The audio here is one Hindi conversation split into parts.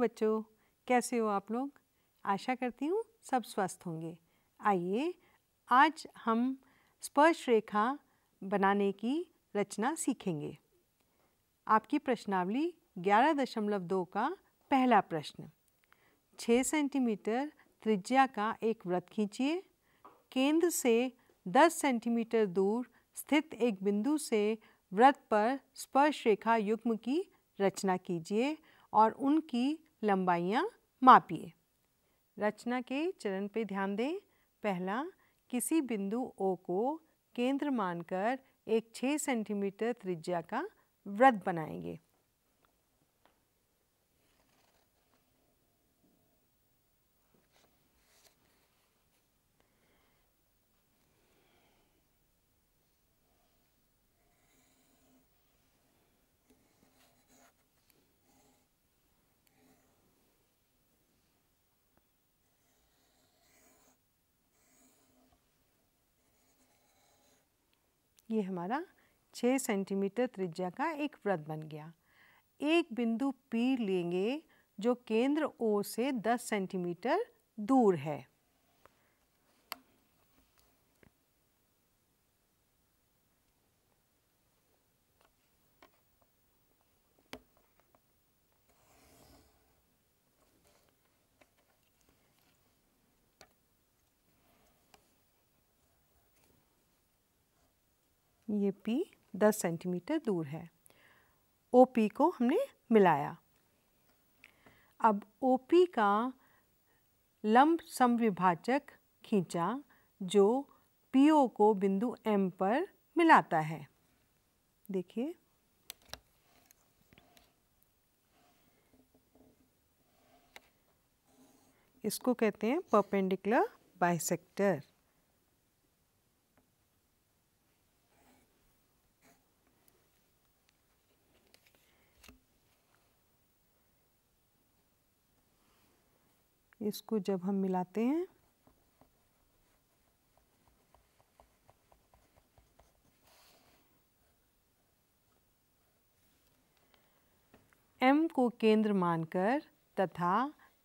बच्चों कैसे हो आप लोग आशा करती हूँ सब स्वस्थ होंगे आइए आज हम स्पर्श रेखा बनाने की रचना सीखेंगे आपकी प्रश्नावली 11.2 का पहला प्रश्न 6 सेंटीमीटर त्रिज्या का एक व्रत खींचिए केंद्र से 10 सेंटीमीटर दूर स्थित एक बिंदु से व्रत पर स्पर्श रेखा युग्म की रचना कीजिए और उनकी लंबाइयाँ मापिए रचना के चरण पर ध्यान दें पहला किसी बिंदु ओ को केंद्र मानकर एक 6 सेंटीमीटर त्रिज्या का वृत्त बनाएंगे ये हमारा 6 सेंटीमीटर त्रिज्या का एक व्रत बन गया एक बिंदु P लेंगे जो केंद्र O से 10 सेंटीमीटर दूर है ये P 10 सेंटीमीटर दूर है ओ पी को हमने मिलाया अब ओ पी का लंब समविभाजक खींचा जो पी ओ को बिंदु एम पर मिलाता है देखिए इसको कहते हैं परपेंडिकुलर बाइसेक्टर इसको जब हम मिलाते हैं एम को केंद्र मानकर तथा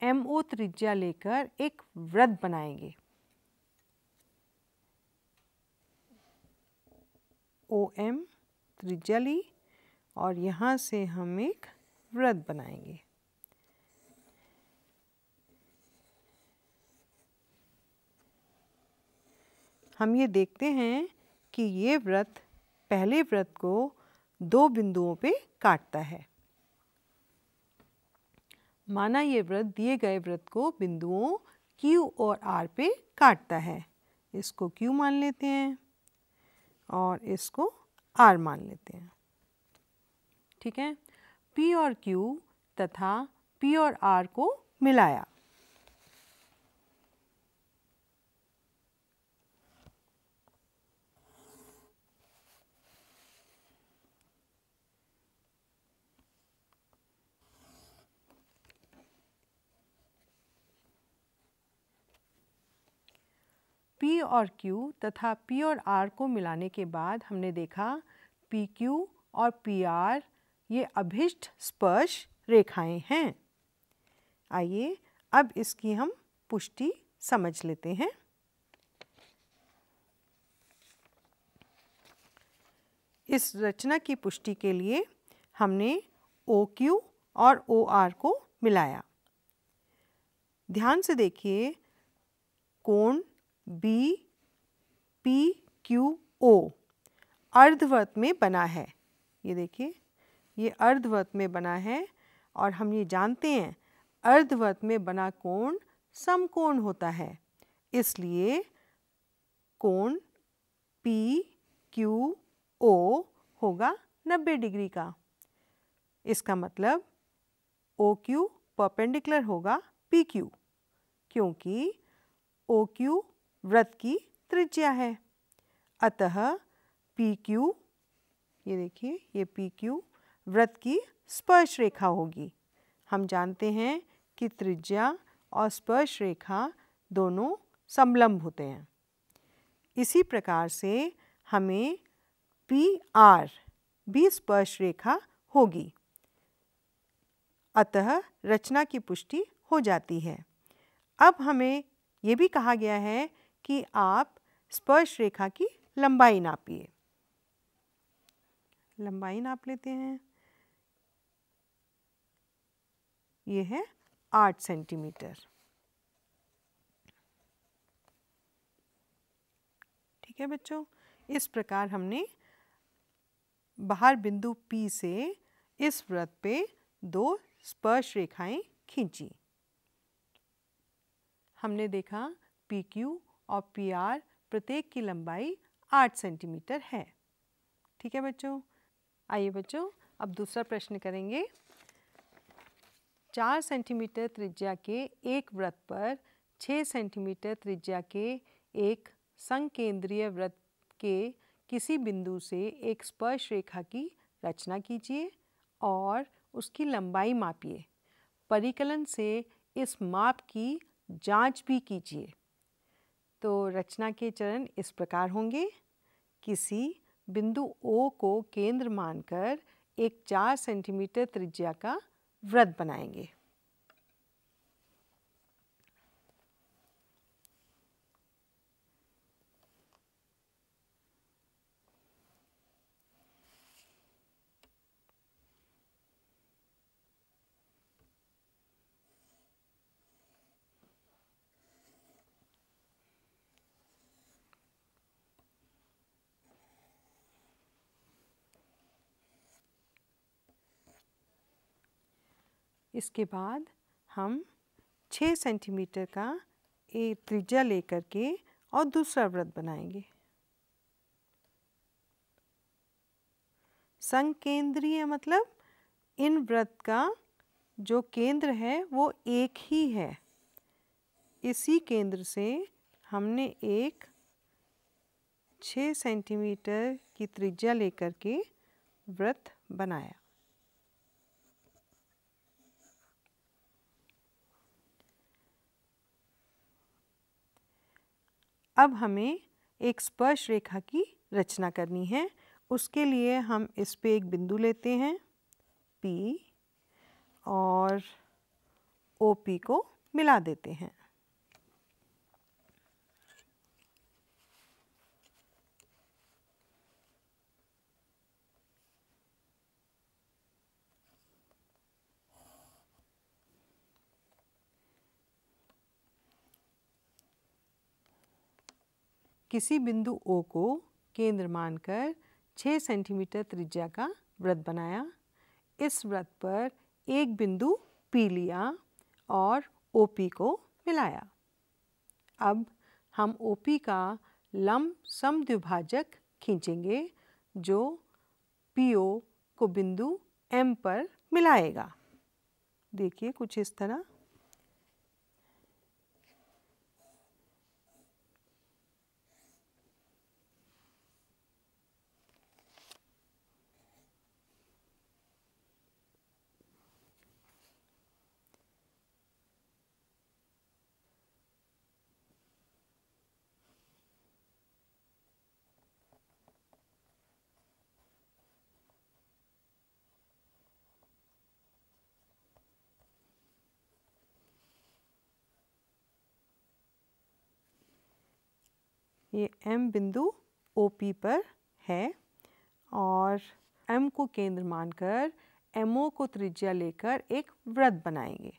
एम ओ त्रिज्या लेकर एक व्रत बनाएंगे ओ एम त्रिज्या ली और यहाँ से हम एक व्रत बनाएंगे हम ये देखते हैं कि ये व्रत पहले व्रत को दो बिंदुओं पे काटता है माना ये व्रत दिए गए व्रत को बिंदुओं Q और R पे काटता है इसको Q मान लेते हैं और इसको R मान लेते हैं ठीक है P और Q तथा P और R को मिलाया पी और क्यू तथा पी और आर को मिलाने के बाद हमने देखा पी क्यू और पी आर ये अभिष्ट स्पर्श रेखाएं हैं आइए अब इसकी हम पुष्टि समझ लेते हैं इस रचना की पुष्टि के लिए हमने ओ क्यू और ओ आर को मिलाया ध्यान से देखिए कोण बी पी क्यू ओ अर्धवत में बना है ये देखिए ये अर्धवत में बना है और हम ये जानते हैं अर्धवत में बना कोण समकोण होता है इसलिए कोण पी क्यू ओ होगा 90 डिग्री का इसका मतलब ओ क्यू परपेंडिकुलर होगा पी क्यू क्योंकि ओ क्यू व्रत की त्रिज्या है अतः पी क्यू ये देखिए ये पी क्यू व्रत की स्पर्श रेखा होगी हम जानते हैं कि त्रिज्या और स्पर्श रेखा दोनों समलंब होते हैं इसी प्रकार से हमें पी आर भी स्पर्श रेखा होगी अतः रचना की पुष्टि हो जाती है अब हमें ये भी कहा गया है कि आप स्पर्श रेखा की लंबाई नापिए लंबाई नाप लेते हैं ये है आठ सेंटीमीटर ठीक है बच्चों इस प्रकार हमने बाहर बिंदु P से इस व्रत पे दो स्पर्श रेखाएं खींची हमने देखा PQ और पी आर प्रत्येक की लंबाई आठ सेंटीमीटर है ठीक है बच्चों आइए बच्चों अब दूसरा प्रश्न करेंगे चार सेंटीमीटर त्रिज्या के एक व्रत पर छः सेंटीमीटर त्रिज्या के एक संकेंद्रीय व्रत के किसी बिंदु से एक स्पर्श रेखा की रचना कीजिए और उसकी लंबाई मापिए परिकलन से इस माप की जांच भी कीजिए तो रचना के चरण इस प्रकार होंगे किसी बिंदु ओ को केंद्र मानकर एक चार सेंटीमीटर त्रिज्या का वृत्त बनाएंगे इसके बाद हम 6 सेंटीमीटर का एक त्रिज्या लेकर के और दूसरा व्रत बनाएंगे संकेंद्रीय मतलब इन व्रत का जो केंद्र है वो एक ही है इसी केंद्र से हमने एक छः सेंटीमीटर की त्रिज्या लेकर के व्रत बनाया अब हमें एक स्पर्श रेखा की रचना करनी है उसके लिए हम इस पे एक बिंदु लेते हैं पी और ओ पी को मिला देते हैं किसी बिंदु ओ को केंद्र मानकर 6 सेंटीमीटर त्रिज्या का व्रत बनाया इस व्रत पर एक बिंदु पी लिया और ओ पी को मिलाया अब हम ओ पी का लंब समद्विभाजक खींचेंगे जो पी ओ को बिंदु एम पर मिलाएगा देखिए कुछ इस तरह ये M बिंदु ओ पी पर है और M को केंद्र मानकर MO को त्रिज्या लेकर एक व्रत बनाएंगे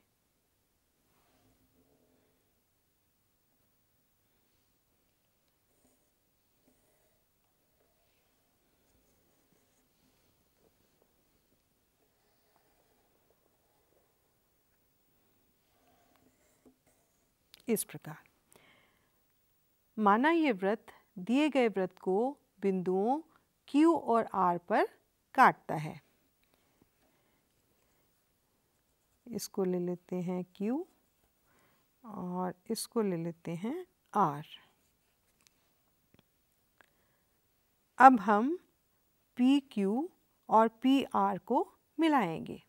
इस प्रकार माना ये व्रत दिए गए व्रत को बिंदुओं Q और R पर काटता है इसको ले लेते हैं Q और इसको ले लेते हैं R अब हम पी क्यू और पी आर को मिलाएंगे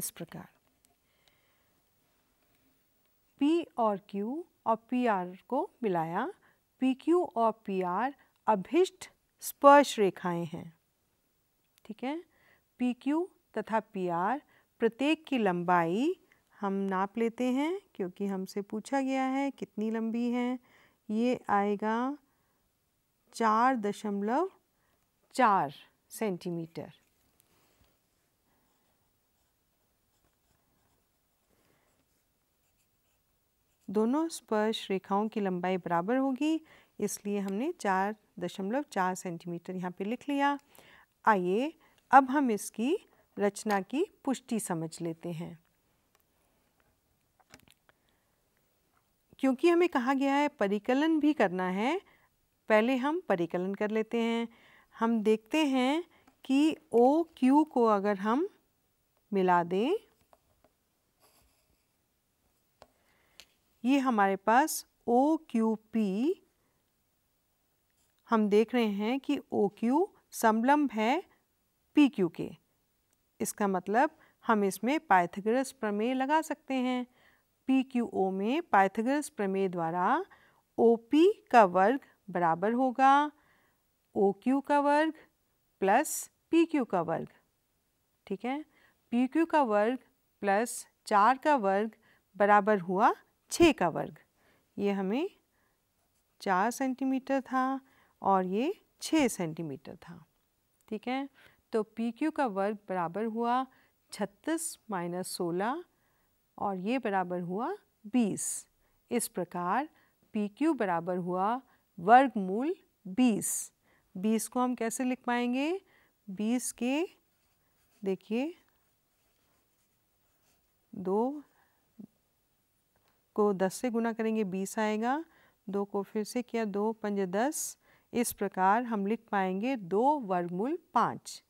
किस प्रकार P और Q और PR को मिलाया PQ और PR अभिष्ट स्पर्श रेखाएं हैं ठीक है PQ तथा PR प्रत्येक की लंबाई हम नाप लेते हैं क्योंकि हमसे पूछा गया है कितनी लंबी है ये आएगा चार दशमलव चार सेंटीमीटर दोनों स्पर्श रेखाओं की लंबाई बराबर होगी इसलिए हमने चार दशमलव चार सेंटीमीटर यहाँ पे लिख लिया आइए अब हम इसकी रचना की पुष्टि समझ लेते हैं क्योंकि हमें कहा गया है परिकलन भी करना है पहले हम परिकलन कर लेते हैं हम देखते हैं कि ओ क्यू को अगर हम मिला दें ये हमारे पास ओ क्यू पी हम देख रहे हैं कि ओ क्यू समलम्ब है पी क्यू के इसका मतलब हम इसमें पाइथागोरस प्रमेय लगा सकते हैं पी क्यू ओ में पाइथागोरस प्रमेय द्वारा ओ पी का वर्ग बराबर होगा ओ क्यू का वर्ग प्लस पी क्यू का वर्ग ठीक है पी क्यू का वर्ग प्लस चार का वर्ग बराबर हुआ छः का वर्ग ये हमें चार सेंटीमीटर था और ये छः सेंटीमीटर था ठीक है तो पी क्यू का वर्ग बराबर हुआ छत्तीस माइनस सोलह और ये बराबर हुआ बीस इस प्रकार पी क्यू बराबर हुआ वर्गमूल बीस बीस को हम कैसे लिख पाएंगे बीस के देखिए दो को दस से गुना करेंगे बीस आएगा दो को फिर से किया दो पंजे दस इस प्रकार हम लिख पाएंगे दो वर्गमूल पाँच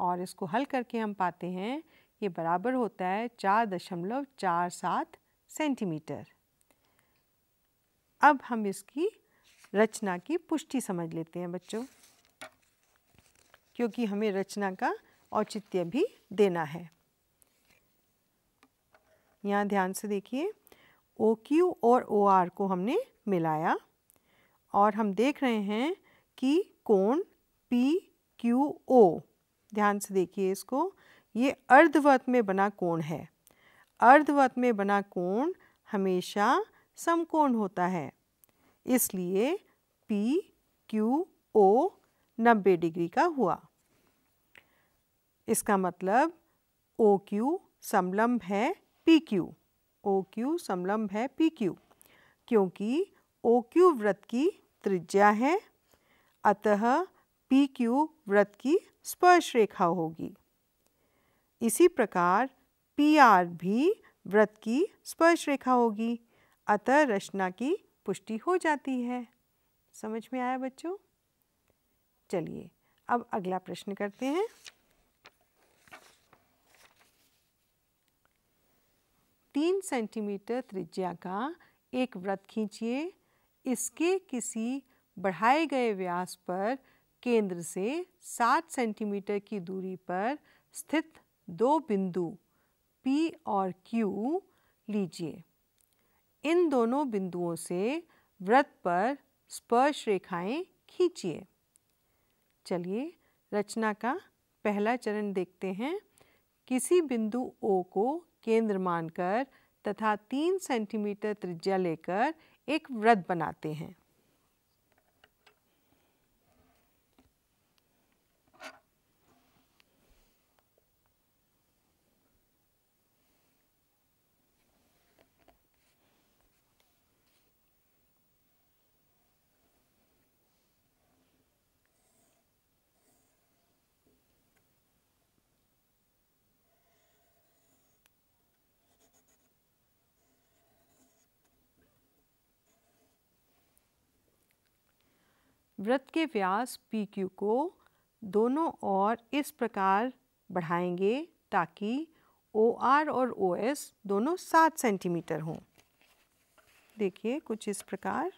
और इसको हल करके हम पाते हैं ये बराबर होता है चार दशमलव चार सात सेंटीमीटर अब हम इसकी रचना की पुष्टि समझ लेते हैं बच्चों क्योंकि हमें रचना का औचित्य भी देना है यहाँ ध्यान से देखिए ओ क्यू और ओ आर को हमने मिलाया और हम देख रहे हैं कि कोण पी क्यू ओ ध्यान से देखिए इसको ये अर्धवत में बना कोण है अर्धवत में बना कोण हमेशा समकोण होता है इसलिए पी क्यू ओ नब्बे डिग्री का हुआ इसका मतलब ओ क्यू समलम्ब है पी क्यू ओ क्यू समलम्ब है पी क्यू क्योंकि ओ क्यू व्रत की त्रिज्या है अतः पी क्यू व्रत की स्पर्श रेखा होगी इसी प्रकार पी आर भी व्रत की स्पर्श रेखा होगी अतः रचना की पुष्टि हो जाती है समझ में आया बच्चों चलिए अब अगला प्रश्न करते हैं तीन सेंटीमीटर त्रिज्या का एक व्रत खींचिए इसके किसी बढ़ाए गए व्यास पर केंद्र से सात सेंटीमीटर की दूरी पर स्थित दो बिंदु P और Q लीजिए इन दोनों बिंदुओं से व्रत पर स्पर्श रेखाएं खींचिए चलिए रचना का पहला चरण देखते हैं किसी बिंदु O को केंद्र मानकर तथा तीन सेंटीमीटर त्रिज्या लेकर एक वृत्त बनाते हैं वृत्त के व्यास पी क्यू को दोनों ओर इस प्रकार बढ़ाएंगे ताकि ओ आर और ओ एस दोनों सात सेंटीमीटर हों देखिए कुछ इस प्रकार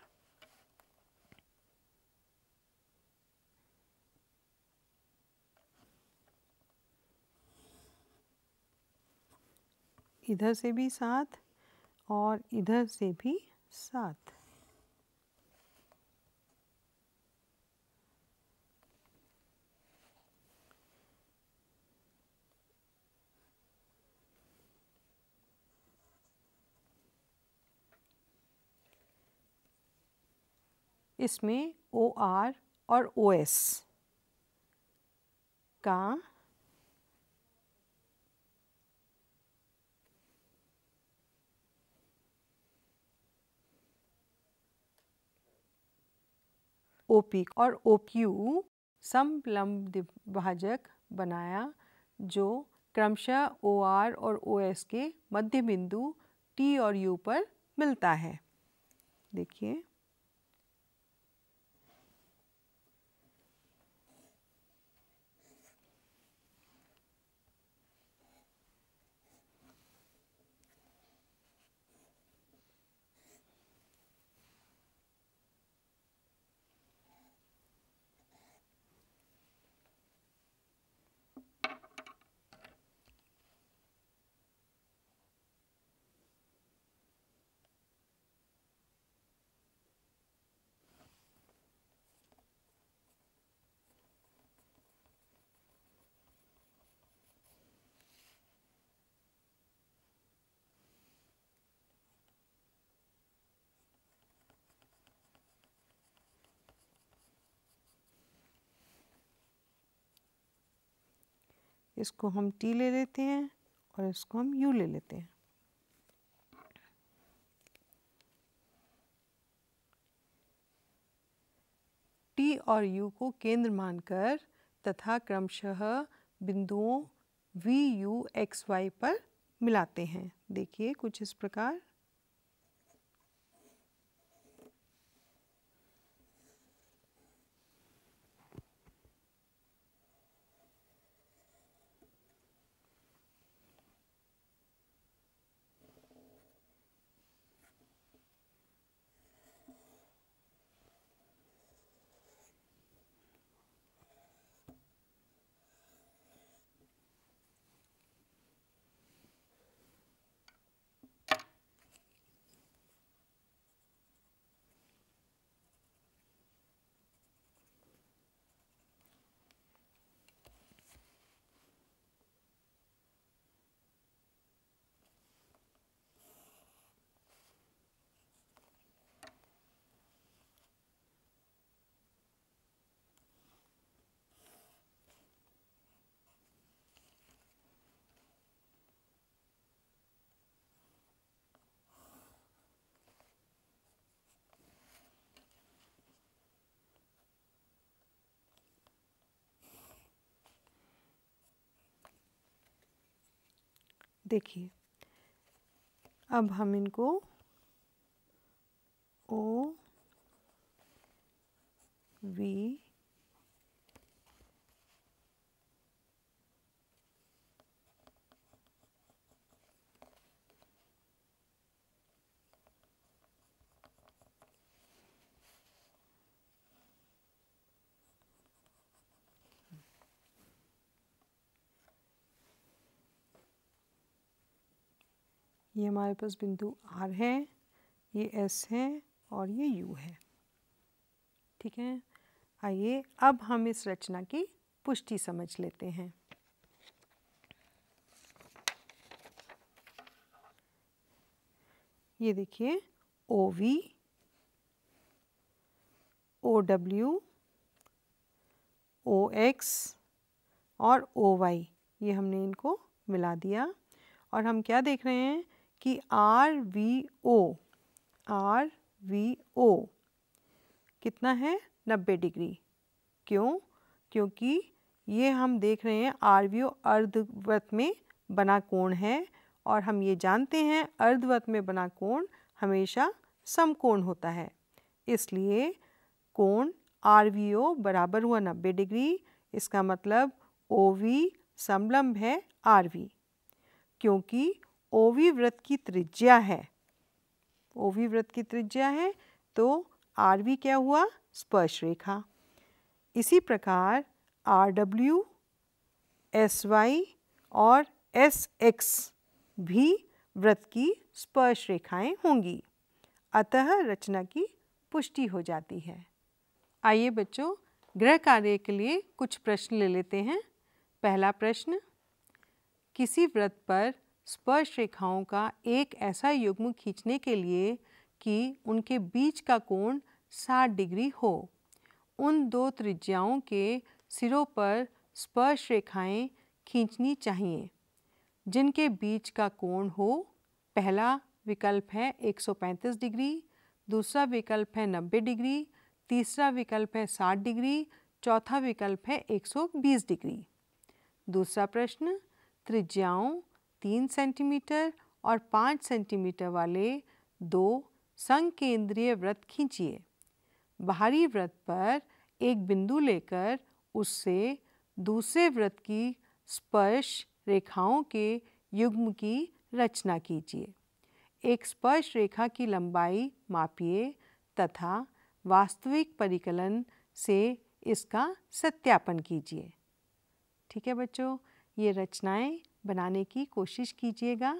इधर से भी सात और इधर से भी सात इसमें ओ आर और ओ एस का ओपी और ओ क्यू समलंब विभाजक बनाया जो क्रमशः ओ आर और ओ एस के मध्य बिंदु टी और यू पर मिलता है देखिए इसको हम टी ले लेते हैं और इसको हम यू ले लेते हैं टी और यू को केंद्र मानकर तथा क्रमशः बिंदुओं वी यू एक्स वाई पर मिलाते हैं देखिए कुछ इस प्रकार देखिए अब हम इनको ओ वी ये हमारे पास बिंदु आर है ये एस है और ये यू है ठीक है आइए अब हम इस रचना की पुष्टि समझ लेते हैं ये देखिए O V O W O X और ओ वाई ये हमने इनको मिला दिया और हम क्या देख रहे हैं कि R V O R V O कितना है नब्बे डिग्री क्यों क्योंकि ये हम देख रहे हैं आर वी ओ अर्धवत में बना कोण है और हम ये जानते हैं अर्धवत में बना कोण हमेशा समकोण होता है इसलिए कोण आर वी ओ बराबर हुआ नब्बे डिग्री इसका मतलब ओ वी समलम्ब है आर वी क्योंकि ओवी व्रत की त्रिज्या है ओवी व्रत की त्रिज्या है तो आर वी क्या हुआ स्पर्श रेखा इसी प्रकार आर डब्ल्यू एस वाई और एस एक्स भी व्रत की स्पर्श रेखाएं होंगी अतः रचना की पुष्टि हो जाती है आइए बच्चों गृह कार्य के लिए कुछ प्रश्न ले लेते हैं पहला प्रश्न किसी व्रत पर स्पर्श रेखाओं का एक ऐसा युग्म खींचने के लिए कि उनके बीच का कोण 60 डिग्री हो उन दो त्रिज्याओं के सिरों पर स्पर्श रेखाएं खींचनी चाहिए जिनके बीच का कोण हो पहला विकल्प है 135 डिग्री दूसरा विकल्प है 90 डिग्री तीसरा विकल्प है 60 डिग्री चौथा विकल्प है 120 डिग्री दूसरा प्रश्न त्रिज्याओं तीन सेंटीमीटर और पाँच सेंटीमीटर वाले दो संकेंद्रीय व्रत खींचिए बाहरी व्रत पर एक बिंदु लेकर उससे दूसरे व्रत की स्पर्श रेखाओं के युग्म की रचना कीजिए एक स्पर्श रेखा की लंबाई मापिए तथा वास्तविक परिकलन से इसका सत्यापन कीजिए ठीक है बच्चों ये रचनाएं बनाने की कोशिश कीजिएगा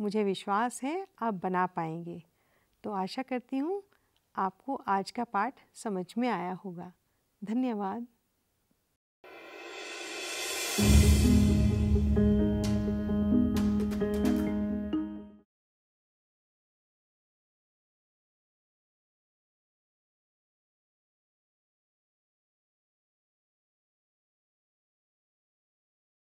मुझे विश्वास है आप बना पाएंगे तो आशा करती हूँ आपको आज का पाठ समझ में आया होगा धन्यवाद